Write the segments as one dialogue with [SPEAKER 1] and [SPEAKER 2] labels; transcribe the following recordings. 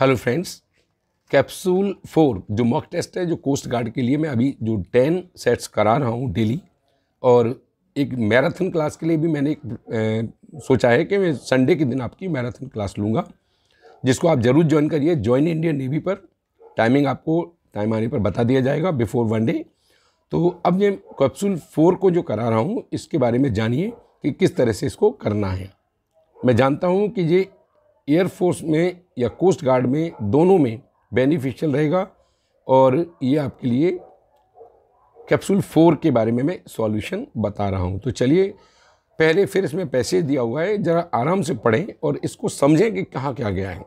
[SPEAKER 1] hello friends capsule four जो mock test है जो कोस्ट गार्ड के लिए मैं अभी जो टेन सेट्स करा रहा हूँ डेली और एक मैराथन क्लास के लिए भी मैंने एक ए, सोचा है कि मैं संडे के दिन आपकी मैराथन क्लास लूँगा जिसको आप ज़रूर ज्वाइन करिए ज्वाइन इंडियन नेवी पर टाइमिंग आपको टाइम आने पर बता दिया जाएगा बिफोर वन डे तो अब मैं कैप्सूल फोर को जो करा रहा हूँ इसके बारे में जानिए कि किस तरह से इसको करना है मैं जानता हूँ कि ये एयरफोर्स में या कोस्ट गार्ड में दोनों में बेनिफिशियल रहेगा और ये आपके लिए कैप्सूल फोर के बारे में मैं सॉल्यूशन बता रहा हूँ तो चलिए पहले फिर इसमें पैसेज दिया हुआ है ज़रा आराम से पढ़ें और इसको समझें कि कहाँ क्या गया है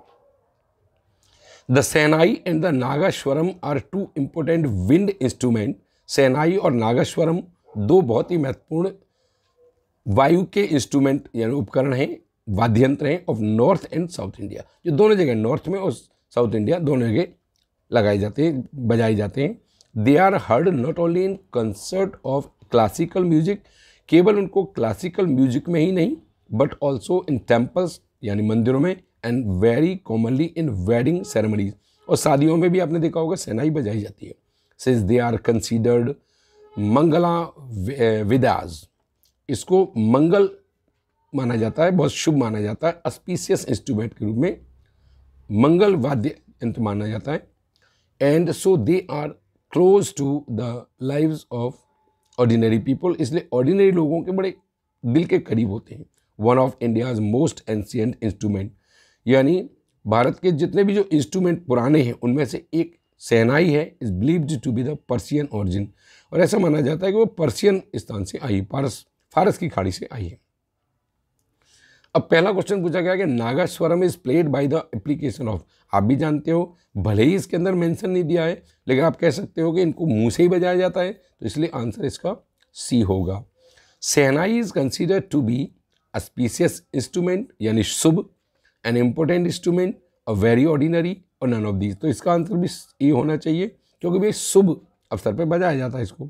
[SPEAKER 1] the shehnai and the nagaswaram are two important wind instrument shehnai और नागाश्वरम दो बहुत ही महत्वपूर्ण वायु के इंस्ट्रूमेंट यानी उपकरण हैं वाद्यंत्र हैं of north and south India जो दोनों जगह नॉर्थ में और साउथ इंडिया दोनों जगह लगाए जाते हैं बजाए जाते हैं they are heard not only in concert of classical music केवल उनको क्लासिकल म्यूजिक में ही नहीं बट ऑल्सो इन टेम्पल्स यानी मंदिरों में and very commonly in wedding ceremonies और शादियों में भी आपने देखा होगा सेनाई बजाई जाती है since they are considered mangala vadyas इसको मंगल माना जाता है बहुत शुभ माना जाता है अस्पीसियस इंस्ट्रूमेंट के रूप में मंगल वाद्य यंत्र माना जाता है and so they are close to the lives of ordinary people इसलिए ऑर्डिनरी लोगों के बड़े दिल के करीब होते हैं one of India's most ancient instrument यानी भारत के जितने भी जो इंस्ट्रूमेंट पुराने हैं उनमें से एक सेनाई है is believed to be the Persian origin और ऐसा माना जाता है कि वो पर्सियन स्थान से आई है फारस की खाड़ी से आई है अब पहला क्वेश्चन पूछा गया कि nagaswaram is played by the application of आप भी जानते हो भले ही इसके अंदर मेंशन नहीं दिया है लेकिन आप कह सकते हो कि इनको मुंह से ही बजाया जाता है तो इसलिए आंसर इसका सी होगा shehnai is consider to be a specious instrument यानी शुभ an important instrument a very ordinary और नन ऑफ दीज तो इसका आंसर भी ए होना चाहिए क्योंकि भाई शुभ अवसर पर बजाया जाता है इसको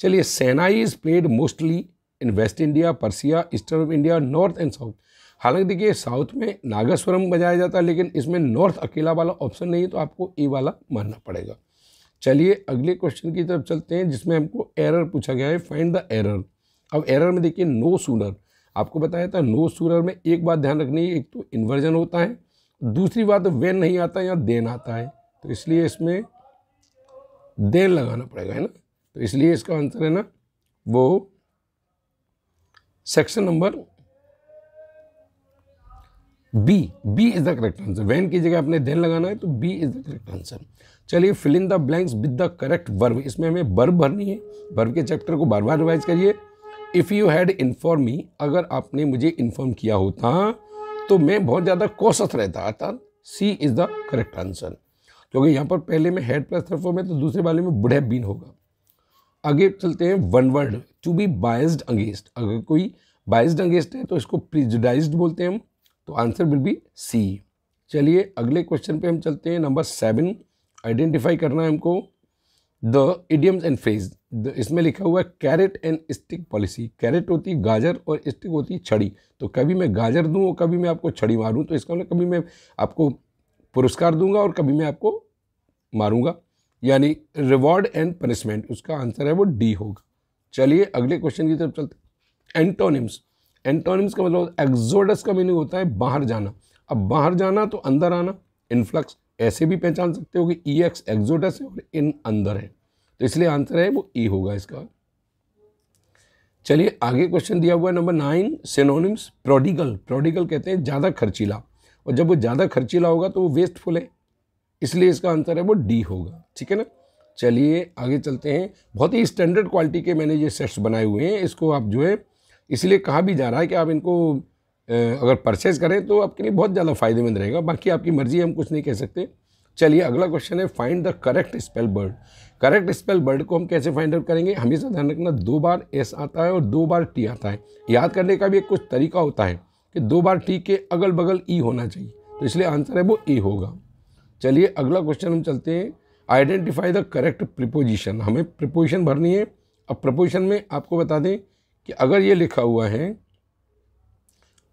[SPEAKER 1] चलिए shehnai is played mostly in west India Persia eastern of India north and south हालांकि देखिए साउथ में नागस्वरम बजाया जाता है लेकिन इसमें नॉर्थ अकेला वाला ऑप्शन नहीं है तो आपको ई वाला मानना पड़ेगा चलिए अगले क्वेश्चन की तरफ चलते हैं जिसमें हमको एरर पूछा गया है फाइंड द एरर अब एरर में देखिए नो सूनर आपको बताया था नो सूनर में एक बात ध्यान रखनी है एक तो इन्वर्जन होता है दूसरी बात वेन नहीं आता या देन आता है तो इसलिए इसमें देन लगाना पड़ेगा है ना तो इसलिए इसका आंसर है ना वो section number B B is the correct answer when की जगह आपने देन लगाना है तो B is the correct answer चलिए fill in the blanks with the correct verb इसमें हमें वर्ब भरनी है वर्ब के चैप्टर को बार बार रिवाइज करिए if you had inform me अगर आपने मुझे इन्फॉर्म किया होता तो मैं बहुत ज़्यादा कोसस रहता अर्थात C is the correct answer क्योंकि यहाँ पर पहले में हेड प्लस थर्फो में तो दूसरे वाले में बुढ़े बीन होगा आगे चलते हैं one word to be biased against अगर कोई बायस्ड अंगेंस्ट है तो इसको प्रिजडाइज बोलते हैं हम तो आंसर विल बी सी चलिए अगले क्वेश्चन पे हम चलते हैं नंबर सेवन आइडेंटिफाई करना है हमको द इडियम्स एंड फ्रेज इसमें लिखा हुआ है carrot and stick policy carrot होती गाजर और स्टिक होती छड़ी तो कभी मैं गाजर दूँ और कभी मैं आपको छड़ी मारूँ तो इसका मतलब कभी मैं आपको पुरस्कार दूंगा और कभी मैं आपको मारूंगा यानी रिवॉर्ड एंड पनिशमेंट उसका आंसर है वो डी होगा चलिए अगले क्वेश्चन की तरफ चलते एंटोनिम्स एंटोनिम्स का मतलब एक्जोडस का मीनिंग होता है बाहर जाना अब बाहर जाना तो अंदर आना इनफ्लक्स ऐसे भी पहचान सकते हो कि ई एक्स एक्जोडस है और इन अंदर है तो इसलिए आंसर है वो ई e होगा इसका चलिए आगे क्वेश्चन दिया हुआ है number nine synonyms prodigal prodigal कहते हैं ज़्यादा खर्चीला और जब वो ज़्यादा खर्चीला होगा तो वो वेस्टफुल है इसलिए इसका आंसर है वो डी होगा ठीक है ना चलिए आगे चलते हैं बहुत ही स्टैंडर्ड क्वालिटी के मैंने ये सेट्स बनाए हुए हैं इसको आप जो है इसलिए कहा भी जा रहा है कि आप इनको अगर परचेज़ करें तो आपके लिए बहुत ज़्यादा फ़ायदेमंद रहेगा बाकी आपकी मर्ज़ी हम कुछ नहीं कह सकते चलिए अगला क्वेश्चन है find the correct spell word correct spell word को हम कैसे फाइंड आउट करेंगे हमेशा ध्यान रखना दो बार एस आता है और दो बार टी आता है याद करने का भी एक कुछ तरीका होता है कि दो बार टी के अगल बगल ई e होना चाहिए तो इसलिए आंसर है वो ए होगा चलिए अगला क्वेश्चन हम चलते हैं आइडेंटिफाई द करेक्ट प्रिपोजिशन हमें प्रिपोजिशन भरनी है अब प्रपोजिशन में आपको बता दें कि अगर ये लिखा हुआ है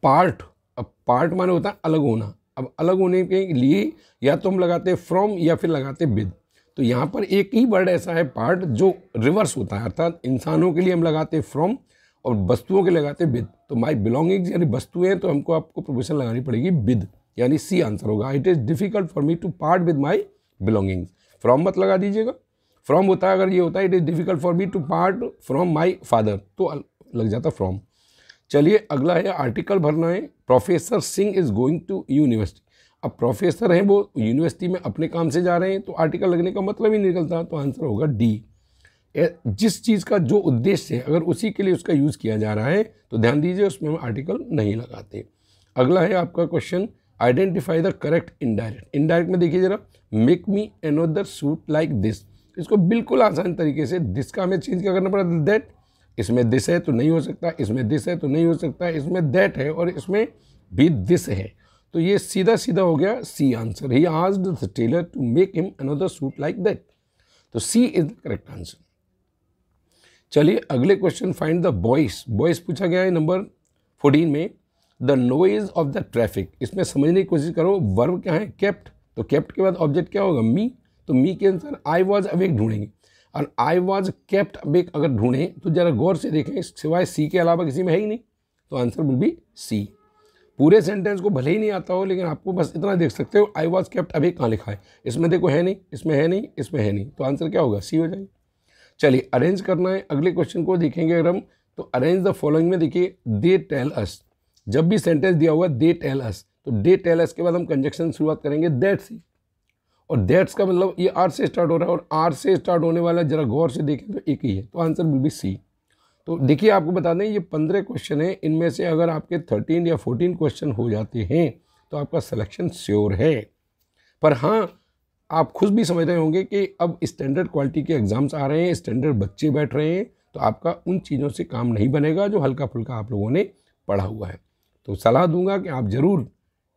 [SPEAKER 1] पार्ट अब पार्ट माने होता है अलग होना अब अलग होने के लिए या तो हम लगाते हैं फ्रॉम या फिर लगाते विद तो यहाँ पर एक ही वर्ड ऐसा है पार्ट जो रिवर्स होता है अर्थात इंसानों के लिए हम लगाते हैं फ्रॉम और वस्तुओं के लगाते विद तो माई बिलोंगिंग्स यानी वस्तुएं तो हमको आपको प्रपोजिशन लगानी पड़ेगी विद यानी सी आंसर होगा it is difficult for me to part with my belongings from मत लगा दीजिएगा फ्रॉम होता है अगर ये होता है it is difficult for me to part from my father तो लग जाता फ्रॉम चलिए अगला है आर्टिकल भरना है professor Singh is going to university अब प्रोफेसर हैं वो यूनिवर्सिटी में अपने काम से जा रहे हैं तो आर्टिकल लगने का मतलब ही निकलता तो आंसर होगा डी जिस चीज़ का जो उद्देश्य है अगर उसी के लिए उसका यूज़ किया जा रहा है तो ध्यान दीजिए उसमें हम आर्टिकल नहीं लगाते अगला है आपका question identify the correct indirect indirect में देखिए जरा make me another suit like this इसको बिल्कुल आसान तरीके से दिस का हमें चेंज क्या करना पड़ा दैट इसमें दिस है तो नहीं हो सकता इसमें दिस है तो नहीं हो सकता इसमें दैट है और इसमें भी दिस है तो ये सीधा सीधा हो गया सी आंसर ही ask the tailor to make him another suit like that तो C is the correct answer चलिए अगले question find the voice voice पूछा गया है नंबर फोर्टीन में the noise of the traffic इसमें समझने की कोशिश करो वर्ब क्या है केप्ट तो केप्ट के बाद ऑब्जेक्ट क्या होगा मी तो मी के आंसर आई वॉज अवेक ढूंढेंगे और आई वॉज केप्ट अवेक अगर ढूंढें तो ज़रा गौर से देखें सिवाय सी के अलावा किसी में है ही नहीं तो आंसर विल बी सी पूरे सेंटेंस को भले ही नहीं आता हो लेकिन आपको बस इतना देख सकते हो आई वॉज केप्ट अभी कहाँ लिखा है इसमें देखो है नहीं इसमें है नहीं इसमें है नहीं तो आंसर क्या होगा सी हो जाएगा चलिए अरेंज करना है अगले क्वेश्चन को देखेंगे अगर हम तो अरेंज द फॉलोइंग में देखिए दे टेल अस जब भी सेंटेंस दिया हुआ दे टेल एस तो दे टेल एस के बाद हम कंजक्शन शुरुआत करेंगे दैट से और दैट्स का मतलब ये आर से स्टार्ट हो रहा है और आर से स्टार्ट होने वाला जरा गौर से देखें तो एक ही है तो आंसर विल बी सी तो देखिए आपको बता दें ये पंद्रह क्वेश्चन हैं इनमें से अगर आपके थर्टीन या फोर्टीन क्वेश्चन हो जाते हैं तो आपका सिलेक्शन श्योर है पर हाँ आप खुद भी समझ रहे होंगे कि अब स्टैंडर्ड क्वालिटी के एग्ज़ाम्स आ रहे हैं स्टैंडर्ड बच्चे बैठ रहे हैं तो आपका उन चीज़ों से काम नहीं बनेगा जो हल्का फुल्का आप लोगों ने पढ़ा हुआ है तो सलाह दूंगा कि आप ज़रूर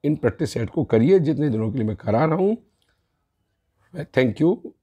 [SPEAKER 1] इन प्रैक्टिस सेट को करिए जितने दिनों के लिए मैं करा रहा हूँ थैंक यू